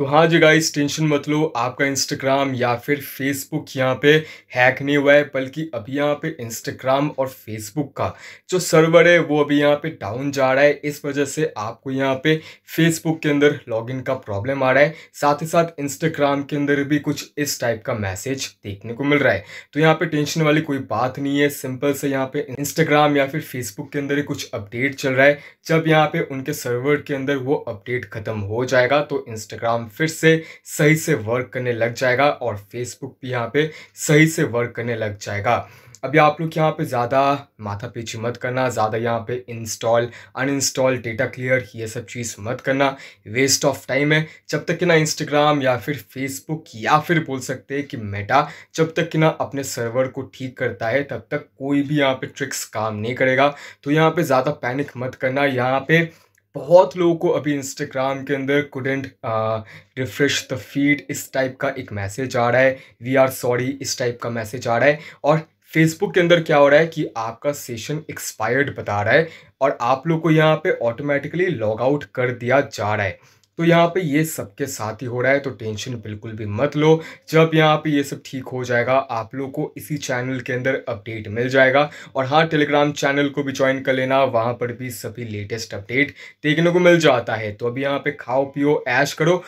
तो हाँ जी guys tension मत लो आपका इंस्टाग्राम या फिर फेसबुक यहाँ पे हैक नहीं हुआ है बल्कि अभी यहाँ पे इंस्टाग्राम और फेसबुक का जो सर्वर है वो अभी यहाँ पे डाउन जा रहा है इस वजह से आपको यहाँ पे फेसबुक के अंदर लॉगिन का प्रॉब्लम आ रहा है साथ ही साथ इंस्टाग्राम के अंदर भी कुछ इस टाइप का मैसेज देखने को मिल रहा है तो यहाँ पर टेंशन वाली कोई बात नहीं है सिंपल से यहाँ पर इंस्टाग्राम या फिर फेसबुक के अंदर कुछ अपडेट चल रहा है जब यहाँ पर उनके सर्वर के अंदर वो अपडेट खत्म हो जाएगा तो इंस्टाग्राम फिर से सही से वर्क करने लग जाएगा और फेसबुक भी यहाँ पे सही से वर्क करने लग जाएगा अभी आप लोग यहाँ पे ज़्यादा माथा पीछे मत करना ज़्यादा यहाँ पे इंस्टॉल अनइंस्टॉल डेटा क्लियर ये सब चीज़ मत करना वेस्ट ऑफ टाइम है जब तक कि ना इंस्टाग्राम या फिर फेसबुक या फिर बोल सकते हैं कि मेटा जब तक कि ना अपने सर्वर को ठीक करता है तब तक कोई भी यहाँ पे ट्रिक्स काम नहीं करेगा तो यहाँ पर ज़्यादा पैनिक मत करना यहाँ पर बहुत लोगों को अभी इंस्टाग्राम के अंदर कुडेंट रिफ्रेश द फीड इस टाइप का एक मैसेज आ रहा है वी आर सॉरी इस टाइप का मैसेज आ रहा है और फेसबुक के अंदर क्या हो रहा है कि आपका सेशन एक्सपायर्ड बता रहा है और आप लोग को यहाँ पे ऑटोमेटिकली लॉग आउट कर दिया जा रहा है तो यहाँ पे ये सबके साथ ही हो रहा है तो टेंशन बिल्कुल भी मत लो जब यहाँ पे ये सब ठीक हो जाएगा आप लोग को इसी चैनल के अंदर अपडेट मिल जाएगा और हाँ टेलीग्राम चैनल को भी ज्वाइन कर लेना वहाँ पर भी सभी लेटेस्ट अपडेट देखने को मिल जाता है तो अभी यहाँ पे खाओ पियो ऐश करो